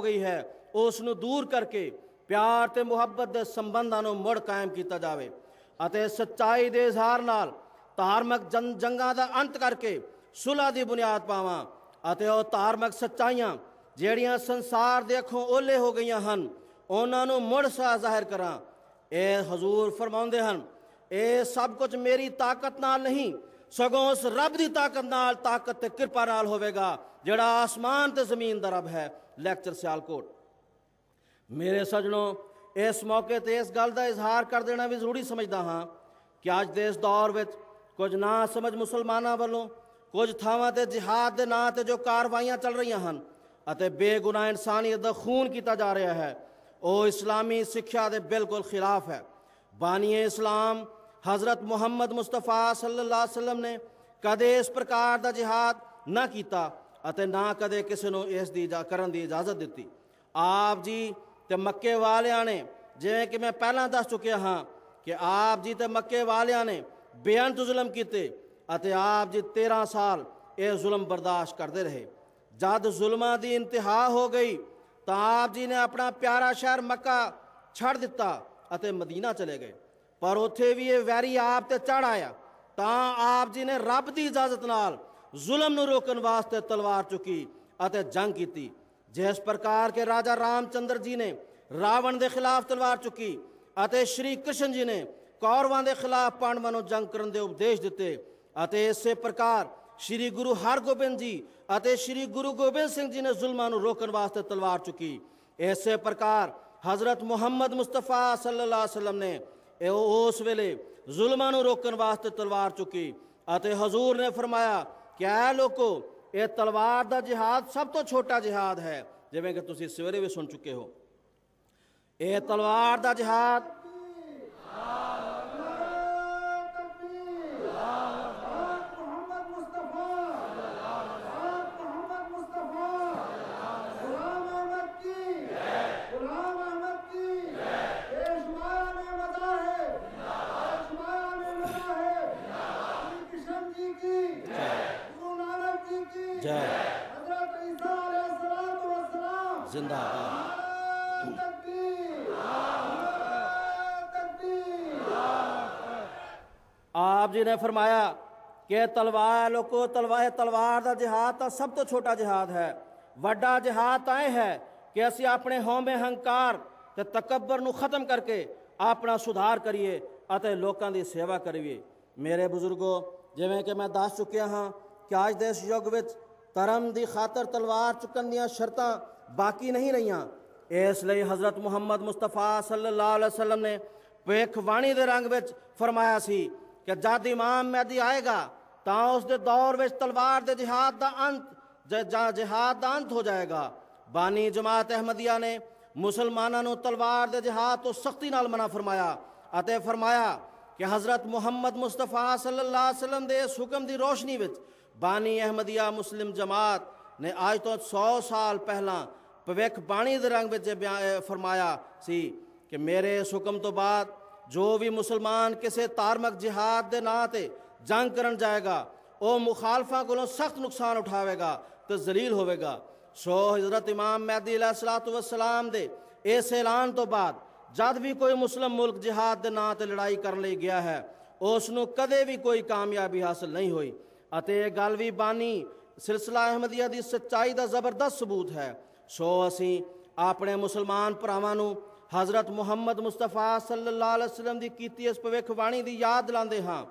ਹੋ ਗਈ ਹੈ ਉਸ ਨੂੰ ਦੂਰ ਕਰਕੇ ਪਿਆਰ ਤੇ ਮੁਹੱਬਤ ਦੇ ਸੰਬੰਧਾਂ ਨੂੰ ਮੁੜ ਕਾਇਮ ਕੀਤਾ ਜਾਵੇ ਅਤੇ ਸੱਚਾਈ ਦੇ ਇਜ਼ਹਾਰ ਨਾਲ ਧਾਰਮਿਕ ਜੰਗਾਂ ਦਾ ਅੰਤ ਕਰਕੇ ਸੁਲ੍ਹਾ ਦੀ ਬੁਨਿਆਦ ਪਾਵਾਂ ਅਤੇ ਉਹ ਧਾਰਮਿਕ ਸੱਚਾਈਆਂ ਜਿਹੜੀਆਂ ਸੰਸਾਰ ਦੇ ਅੱਖੋਂ ਓਲੇ ਹੋ ਗਈਆਂ ਹਨ ਉਹਨਾਂ ਨੂੰ ਮੁੜ ਸਾ ਜ਼ਾਹਿਰ ਕਰਾਂ ਇਹ ਹਜ਼ੂਰ ਫਰਮਾਉਂਦੇ ਹਨ ਇਹ ਸਭ ਕੁਝ ਮੇਰੀ ਤਾਕਤ ਨਾਲ ਨਹੀਂ ਸਗੋਂ ਉਸ ਰੱਬ ਦੀ ਤਾਕਤ ਨਾਲ ਤਾਕਤ ਤੇ ਕਿਰਪਾ ਨਾਲ ਹੋਵੇਗਾ जड़ा आसमान ते जमीन का रब है लैक्चर सियालकोट ਮੇਰੇ ਸਜਣੋ ਇਸ ਮੌਕੇ ਤੇ ਇਸ ਗੱਲ ਦਾ ਇਜ਼ਹਾਰ ਕਰ ਦੇਣਾ ਵੀ ਜ਼ਰੂਰੀ ਸਮਝਦਾ ਹਾਂ ਕਿ ਅੱਜ ਦੇ ਇਸ ਦੌਰ ਵਿੱਚ ਕੁਝ ਨਾ ਸਮਝ ਮੁਸਲਮਾਨਾਂ ਵੱਲੋਂ ਕੁਝ ਥਾਵਾਂ ਤੇ ਜਿਹਾਦ ਦੇ ਨਾਂ ਤੇ ਜੋ ਕਾਰਵਾਈਆਂ ਚੱਲ ਰਹੀਆਂ ਹਨ ਅਤੇ ਬੇਗੁਨਾਹ ਇਨਸਾਨੀਅਤ ਦਾ ਖੂਨ ਕੀਤਾ ਜਾ ਰਿਹਾ ਹੈ ਉਹ ਇਸਲਾਮੀ ਸਿੱਖਿਆ ਦੇ ਬਿਲਕੁਲ ਖਿਲਾਫ ਹੈ ਬਾਨੀਏ ਇਸਲਾਮ ਹਜ਼ਰਤ ਮੁਹੰਮਦ ਮੁਸਤਫਾ ਸੱਲੱਲਾਹੁ ਅਲੈਹਿ ਵਸੱਲਮ ਨੇ ਕਦੇ ਇਸ ਪ੍ਰਕਾਰ ਦਾ ਜਿਹਾਦ ਨਾ ਕੀਤਾ ਅਤੇ ਨਾ ਕਦੇ ਕਿਸੇ ਨੂੰ ਇਸ ਦੀ ਜਾ ਕਰਨ ਦੀ ਇਜਾਜ਼ਤ ਦਿੱਤੀ ਆਪ ਜੀ ਤੇ ਮੱਕੇ ਵਾਲਿਆਂ ਨੇ ਜਿਵੇਂ ਕਿ ਮੈਂ ਪਹਿਲਾਂ ਦੱਸ ਚੁੱਕਿਆ ਹਾਂ ਕਿ ਆਪ ਜੀ ਤੇ ਮੱਕੇ ਵਾਲਿਆਂ ਨੇ ਬੇਅੰਤ ਜ਼ੁਲਮ ਕੀਤੇ ਅਤੇ ਆਪ ਜੀ 13 ਸਾਲ ਇਹ ਜ਼ੁਲਮ ਬਰਦਾਸ਼ਤ ਕਰਦੇ ਰਹੇ ਜਦ ਜ਼ੁਲਮਾਂ ਦੀ ਇੰਤਹਾ ਹੋ ਗਈ ਤਾਂ ਆਪ ਜੀ ਨੇ ਆਪਣਾ ਪਿਆਰਾ ਸ਼ਹਿਰ ਮੱਕਾ ਛੱਡ ਦਿੱਤਾ ਅਤੇ ਮਦੀਨਾ ਚਲੇ ਗਏ ਪਰ ਉੱਥੇ ਵੀ ਇਹ ਵੈਰੀ ਆਪ ਤੇ ਚੜ ਆਇਆ ਤਾਂ ਆਪ ਜੀ ਨੇ ਰੱਬ ਦੀ ਇਜਾਜ਼ਤ ਨਾਲ जुल्म न रोकन वास्ते तलवार चुकी अतः जंग की जिस प्रकार के राजा रामचंद्र जी ने रावण के खिलाफ तलवार चुकी ਅਤੇ ਸ਼੍ਰੀ ਕ੍ਰਿਸ਼ਨ ਜੀ ਨੇ ਕੌਰਵਾਂ ਦੇ ਖਿਲਾਫ ਪਾਂਡਵਾਂ ਨੂੰ ਜੰਗ ਕਰਨ ਦੇ ਉਪਦੇਸ਼ ਦਿੱਤੇ ਅਤੇ ਇਸੇ ਪ੍ਰਕਾਰ ਸ਼੍ਰੀ ਗੁਰੂ ਹਰਗੋਬਿੰਦ ਜੀ ਅਤੇ ਸ਼੍ਰੀ ਗੁਰੂ ਗੋਬਿੰਦ ਸਿੰਘ ਜੀ ਨੇ ਜ਼ੁਲਮਾਂ ਨੂੰ ਰੋਕਣ ਵਾਸਤੇ ਤਲਵਾਰ ਚੁੱਕੀ ਇਸੇ ਪ੍ਰਕਾਰ ਹਜ਼ਰਤ ਮੁਹੰਮਦ ਮੁਸਤਫਾ ਸੱਲੱਲਾਹੁ ਅਲੈहि ਵਸੱਲਮ ਨੇ ਇਹ ਉਸ ਵੇਲੇ ਜ਼ੁਲਮਾਂ ਨੂੰ ਰੋਕਣ ਵਾਸਤੇ ਤਲਵਾਰ ਚੁੱਕੀ ਅਤੇ ਹਜ਼ੂਰ ਨੇ ਫਰਮਾਇਆ ਕਿਆ ਲੋਕੋ ਇਹ ਤਲਵਾਰ ਦਾ ਜਿਹਾਦ ਸਭ ਤੋਂ ਛੋਟਾ ਜਿਹਾਦ ਹੈ ਜਿਵੇਂ ਕਿ ਤੁਸੀਂ ਸਵੇਰੇ ਵੀ ਸੁਣ ਚੁੱਕੇ ਹੋ ਇਹ ਤਲਵਾਰ ਦਾ ਜਿਹਾਦ जय जिंदाबाद आप जी ने फरमाया कि तलवार लोगो तलवार तलवार का जहाद तो सब तो छोटा जहाद है ਵੱਡਾ ਜਹਾਦ ਤਾਂ ਇਹ ਹੈ ਕਿ ਅਸੀਂ ਆਪਣੇ ਹਉਮੈ ਹੰਕਾਰ ਤੇ ਤਕੱਬਰ ਨੂੰ ਖਤਮ ਕਰਕੇ ਆਪਣਾ ਸੁਧਾਰ ਕਰੀਏ ਅਤੇ ਲੋਕਾਂ ਦੀ ਸੇਵਾ ਕਰੀਏ ਮੇਰੇ ਬਜ਼ੁਰਗੋ ਜਿਵੇਂ ਕਿ ਮੈਂ ਦੱਸ ਚੁੱਕਿਆ ਹਾਂ ਕਿ ਅੱਜ ਦੇ ਇਸ ਯੁੱਗ ਵਿੱਚ धर्म की खातर तलवार चुकन दरत बाकी नहीं रही इसलिए हज़रत मुहम्मद मुस्तफा सल्ला वसलम ने भेखबाणी के रंग में फरमाया कि जद इमाम मैदी आएगा तो उसके दौर में तलवार के जिहाद का अंत ज जा जिहाद का अंत हो जाएगा बानी जमात अहमदिया ने मुसलमानों तलवार के जिहाद तो सख्ती न मना फरमाया फरमाया कि हज़रत मुहम्मद मुस्तफा सल्ला वसलम के हुक्म की रोशनी बानी अहमदिया मुस्लिम जमात ने आज तो सौ साल पहला भविख बाणी के रंग में फरमाया सी कि मेरे इस हुक्म तो बाद जो भी मुसलमान किसी धार्मिक जिहाद के नाते जंग कर जाएगा वह मुखालफा को सख्त नुकसान उठाएगा तो जलील होगा सो हजरत इमाम मैदी सलात वसलाम के इस ऐलान तो बाद जब भी कोई मुस्लिम मुल्क जिहाद के नाते लड़ाई करने ले गया है उसनों कदे भी कोई कामयाबी हासिल नहीं हुई ਅਤੇ ਇਹ ਗੱਲ ਵੀ ਬਾਨੀ ਸਿਲਸਿਲਾ ਅਹਿਮਦੀਆ ਦੀ ਸੱਚਾਈ ਦਾ ਜ਼ਬਰਦਸਤ ਸਬੂਤ ਹੈ ਸੋ ਅਸੀਂ ਆਪਣੇ ਮੁਸਲਮਾਨ ਭਰਾਵਾਂ ਨੂੰ حضرت ਮੁਹੰਮਦ ਮੁਸਤਫਾ ਸੱਲੱਲਾਹੁ ਅਲੈਹਿ ਵਸੱਲਮ ਦੀ ਕੀਤੀ ਇਸ ਬਾਣੀ ਦੀ ਯਾਦ ਲਾਉਂਦੇ ਹਾਂ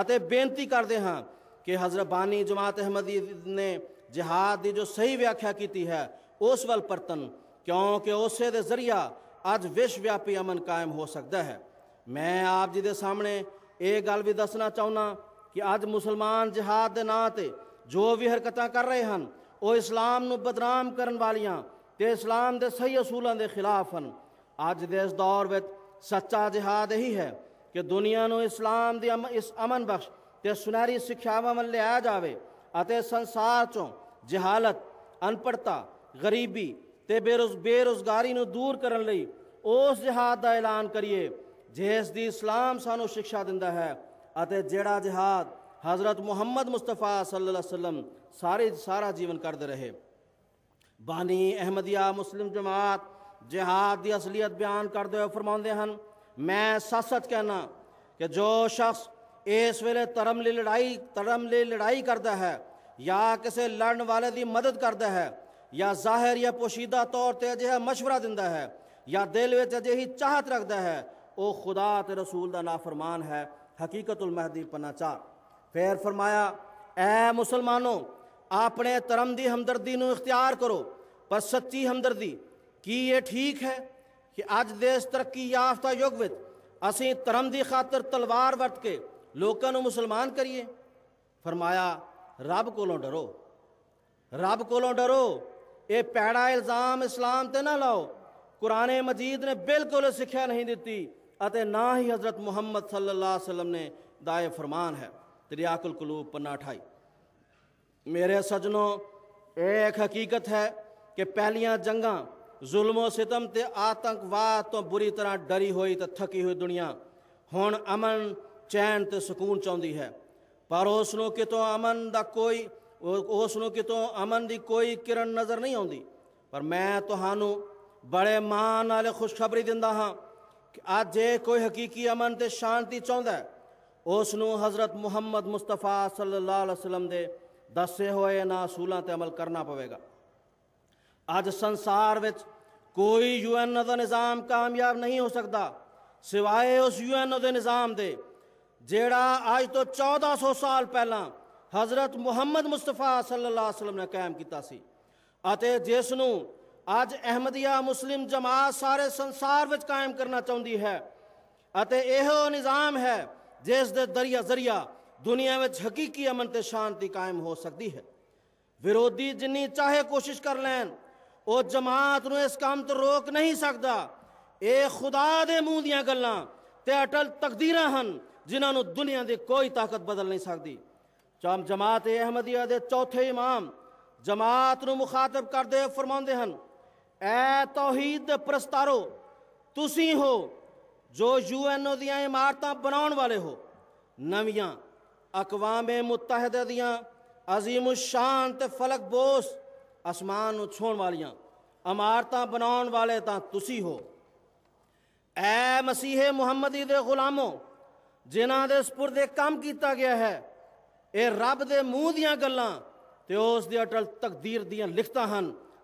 ਅਤੇ ਬੇਨਤੀ ਕਰਦੇ ਹਾਂ ਕਿ حضرت ਬਾਨੀ ਜਮਾਤ ਅਹਿਮਦੀ ਨੇ ਜਿਹਹਾਦ ਦੀ ਜੋ ਸਹੀ ਵਿਆਖਿਆ ਕੀਤੀ ਹੈ ਉਸ ਵੱਲ ਪਰਤਨ ਕਿਉਂਕਿ ਉਸੇ ਦੇ ਜ਼ਰੀਆ ਅੱਜ ਵਿਸ਼ਵ ਵਿਆਪੀ ਅਮਨ ਕਾਇਮ ਹੋ ਸਕਦਾ ਹੈ ਮੈਂ ਆਪ ਜੀ ਦੇ ਸਾਹਮਣੇ ਇਹ ਗੱਲ ਵੀ ਦੱਸਣਾ ਚਾਹੁੰਦਾ ਕਿ ਅੱਜ ਮੁਸਲਮਾਨ ਜਿਹਾਦ ਦੇ ਨਾਂ ਤੇ ਜੋ ਵੀ ਹਰਕਤਾਂ ਕਰ ਰਹੇ ਹਨ ਉਹ ਇਸਲਾਮ ਨੂੰ ਬਦਨਾਮ ਕਰਨ ਵਾਲੀਆਂ ਤੇ ਇਸਲਾਮ ਦੇ ਸਹੀ ਅਸੂਲਾਂ ਦੇ ਖਿਲਾਫ ਹਨ ਅੱਜ ਦੇ ਇਸ ਦੌਰ ਵਿੱਚ ਸੱਚਾ ਜਿਹਾਦ ਹੀ ਹੈ ਕਿ ਦੁਨੀਆ ਨੂੰ ਇਸਲਾਮ ਦੀ ਇਸ ਅਮਨ ਬਖਸ਼ ਤੇ ਸੁਨਹਿਰੀ ਸਿੱਖਿਆਵਾਂ ਵੱਲ ਲਿਆ ਜਾਵੇ ਅਤੇ ਸੰਸਾਰ ਚੋਂ ਜਹਾਲਤ ਅਨਪੜਤਾ ਗਰੀਬੀ ਤੇ ਬੇਰੋਜ਼ ਬੇਰੋਜ਼ਗਾਰੀ ਨੂੰ ਦੂਰ ਕਰਨ ਲਈ ਉਸ ਜਿਹਾਦ ਦਾ ਐਲਾਨ ਕਰੀਏ ਜਿਸ ਦੀ ਇਸਲਾਮ ਸਾਨੂੰ ਸਿੱਖਿਆ ਦਿੰਦਾ ਹੈ ਅਤੇ ਜਿਹੜਾ हज़रत मुहम्मद मुस्तफ़ा सल्ला वसम सारे सारा जीवन करते रहे बानी अहमदिया मुस्लिम जमात जहाद की असलियत बयान करते हुए फरमाते हैं मैं सच सच कहना कि जो शख्स इस वेले धर्म ली लड़ाई धर्म ली लड़ाई करता है या किसी लड़न वाले की मदद करता है या जाहिर या पोशीदा तौर पर अजि मशवरा दिता है या दिल में अजि चाहत रखता है वह खुदा तो रसूल का नाफरमान है पना चार फिर फरमाया ए मुसलमानों अपने तरम की हमदर्दी इख्तियार करो पर सच्ची हमदर्दी की यह ठीक है कि अज देश तरक्की याफ्ता युग में असी धर्म की खातर तलवार वरत के लोगों मुसलमान करिए फरमाया रब को डरो रब को डरो ये पैड़ा इल्ज़ाम इस्लाम त ना लाओ कुरान मजीद ने बिल्कुल सिक्ख्या नहीं दिती ਅਤੇ ना ही हजरत मुहम्मद ਸੱਲੱਲਾਹੁ ने ਵਸल्लम ਨੇ ਦਾਏ ਫਰਮਾਨ कलूब पन्ना अठाई मेरे सजनों एक हकीकत है कि पहलियाँ जंगा जुल्मो सितम ते आतंकवाद तो बुरी तरह डरी हुई तो थकी हुई दुनिया हूँ अमन चैन तो सुकून चाहती है पर उसनों कितों अमन का कोई उसनों कितों अमन की कोई किरण नज़र नहीं आती पर मैं तो बड़े मान आले खुशखबरी दिता हाँ ਅੱਜ ਜੇ ਕੋਈ ਹਕੀਕੀ ਅਮਨ ਤੇ ਸ਼ਾਂਤੀ ਚਾਹੁੰਦਾ ਉਸ ਨੂੰ ਹਜ਼ਰਤ ਮੁਹੰਮਦ ਮੁਸਤਫਾ ਸੱਲੱਲਾਹੁ ਅਲੈहि ਵਸੱਲਮ ਦੇ ਦੱਸੇ ਹੋਏ ਨਾਸੂਲਾਂ ਤੇ ਅਮਲ ਕਰਨਾ ਪਵੇਗਾ ਅੱਜ ਸੰਸਾਰ ਵਿੱਚ ਕੋਈ ਯੂਐਨਓ ਦਾ ਨਿਜ਼ਾਮ ਕਾਮਯਾਬ ਨਹੀਂ ਹੋ ਸਕਦਾ ਸਿਵਾਏ ਉਸ ਯੂਐਨਓ ਦੇ ਨਿਜ਼ਾਮ ਦੇ ਜਿਹੜਾ ਅੱਜ ਤੋਂ 1400 ਸਾਲ ਪਹਿਲਾਂ ਹਜ਼ਰਤ ਮੁਹੰਮਦ ਮੁਸਤਫਾ ਸੱਲੱਲਾਹੁ ਅਲੈहि ਵਸੱਲਮ ਨੇ ਕਾਇਮ ਕੀਤਾ ਸੀ ਅਤੇ ਜਿਸ ਨੂੰ ਅੱਜ ਅਹਿਮਦੀਆ ਮੁਸਲਿਮ ਜਮਾਤ ਸਾਰੇ ਸੰਸਾਰ ਵਿੱਚ ਕਾਇਮ ਕਰਨਾ ਚਾਹੁੰਦੀ ਹੈ ਅਤੇ ਇਹੋ ਨਿਜ਼ਾਮ ਹੈ ਜਿਸ ਦੇ ਦਰਿਆ ਜ਼ਰੀਆ ਦੁਨੀਆ ਵਿੱਚ ਹਕੀਕੀ ਅਮਨ ਤੇ ਸ਼ਾਂਤੀ ਕਾਇਮ ਹੋ ਸਕਦੀ ਹੈ ਵਿਰੋਧੀ ਜਿੰਨੀ ਚਾਹੇ ਕੋਸ਼ਿਸ਼ ਕਰ ਲੈਣ ਉਹ ਜਮਾਤ ਨੂੰ ਇਸ ਕੰਮ ਤੋਂ ਰੋਕ ਨਹੀਂ ਸਕਦਾ ਇਹ ਖੁਦਾ ਦੇ ਮੂੰਹ ਦੀਆਂ ਗੱਲਾਂ ਤੇ ਅਟਲ ਤਕਦੀਰਾਂ ਹਨ ਜਿਨ੍ਹਾਂ ਨੂੰ ਦੁਨੀਆ ਦੀ ਕੋਈ ਤਾਕਤ ਬਦਲ ਨਹੀਂ ਸਕਦੀ ਚਾਮ ਜਮਾਤ ਅਹਿਮਦੀਆ ਦੇ ਚੌਥੇ ਇਮਾਮ ਜਮਾਤ ਨੂੰ ਮੁਖਾਤਬ ਕਰਦੇ ਫਰਮਾਉਂਦੇ ਹਨ ਐ ਤੌਹੀਦ ਦੇ ਪ੍ਰਸਤਾਰੋ ਤੁਸੀਂ ਹੋ ਜੋ ਯੂਐਨਓ ਦੀਆਂ ਇਮਾਰਤਾਂ ਬਣਾਉਣ ਵਾਲੇ ਹੋ ਨਵੀਆਂ ਅਕਵਾਮੇ ਮੁਤਹਿਦਾ ਦੀਆਂ ਅਜ਼ੀਮ ਸ਼ਾਨ ਤੇ ਫਲਕ ਬੋਸ ਅਸਮਾਨ ਨੂੰ ਛੋਣ ਵਾਲੀਆਂ ਇਮਾਰਤਾਂ ਬਣਾਉਣ ਵਾਲੇ ਤਾਂ ਤੁਸੀਂ ਹੋ ਐ ਮਸੀਹ ਮੁਹੰਮਦੀ ਦੇ ਗੁਲਾਮੋ ਜਿਨ੍ਹਾਂ ਦੇ ਸਪੁਰਦੇ ਕੰਮ ਕੀਤਾ ਗਿਆ ਹੈ ਇਹ ਰੱਬ ਦੇ ਮੂੰਹ ਦੀਆਂ ਗੱਲਾਂ ਤੇ ਉਸ ਦੀ ਅਟਲ ਤਕਦੀਰ ਦੀਆਂ ਲਿਖਤਾਂ ਹਨ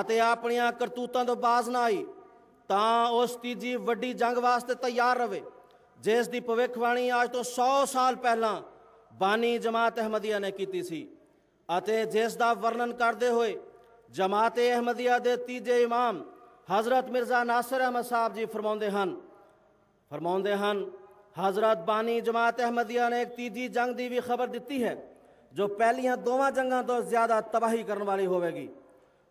ਅਤੇ ਆਪਣੀਆਂ ਕਰਤੂਤਾਂ ਤੋਂ ਬਾਜ਼ ਨਾ ਆਈ ਤਾਂ ਉਸ ਤੀਜੀ ਵੱਡੀ ਜੰਗ ਵਾਸਤੇ ਤਿਆਰ ਰਵੇ ਜਿਸ ਦੀ ਭਵਿੱਖਬਾਣੀ ਅੱਜ ਤੋਂ 100 ਸਾਲ ਪਹਿਲਾਂ ਬਾਨੀ ਜਮਾਤ ਅਹਿਮਦੀਆ ਨੇ ਕੀਤੀ ਸੀ ਅਤੇ ਜਿਸ ਦਾ ਵਰਣਨ ਕਰਦੇ ਹੋਏ ਜਮਾਤ ਅਹਿਮਦੀਆ ਦੇ ਤੀਜੇ ਇਮਾਮ حضرت ਮਿਰਜ਼ਾ ਨਾਸਰ ਅਹਿਮਦ ਸਾਹਿਬ ਜੀ ਫਰਮਾਉਂਦੇ ਹਨ ਫਰਮਾਉਂਦੇ ਹਨ حضرت ਬਾਨੀ ਜਮਾਤ ਅਹਿਮਦੀਆ ਨੇ ਇੱਕ ਤੀਜੀ ਜੰਗ ਦੀ ਵੀ ਖਬਰ ਦਿੱਤੀ ਹੈ ਜੋ ਪਹਿਲੀਆਂ ਦੋਵਾਂ ਜੰਗਾਂ ਤੋਂ ਜ਼ਿਆਦਾ ਤਬਾਹੀ ਕਰਨ ਵਾਲੀ ਹੋਵੇਗੀ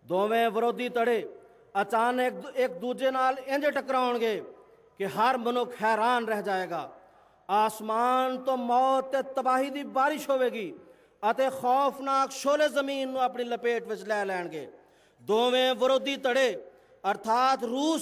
ਦੋਵੇਂ ਵਿਰੋਧੀ ਧੜੇ ਅਚਾਨਕ ਇੱਕ ਦੂਜੇ ਨਾਲ ਇੰਜ ਟਕਰਾਉਣਗੇ ਕਿ ਹਰ ਮਨੁੱਖ ਹੈਰਾਨ ਰਹਿ ਜਾਏਗਾ ਆਸਮਾਨ ਤੋਂ ਮੌਤ ਤੇ ਤਬਾਹੀ ਦੀ ਬਾਰਿਸ਼ ਹੋਵੇਗੀ ਅਤੇ ਖੌਫਨਾਕ ਸ਼ੋਲੇ ਜ਼ਮੀਨ ਨੂੰ ਆਪਣੀ ਲਪੇਟ ਵਿੱਚ ਲੈ ਲੈਣਗੇ ਦੋਵੇਂ ਵਿਰੋਧੀ ਧੜੇ ਅਰਥਾਤ ਰੂਸ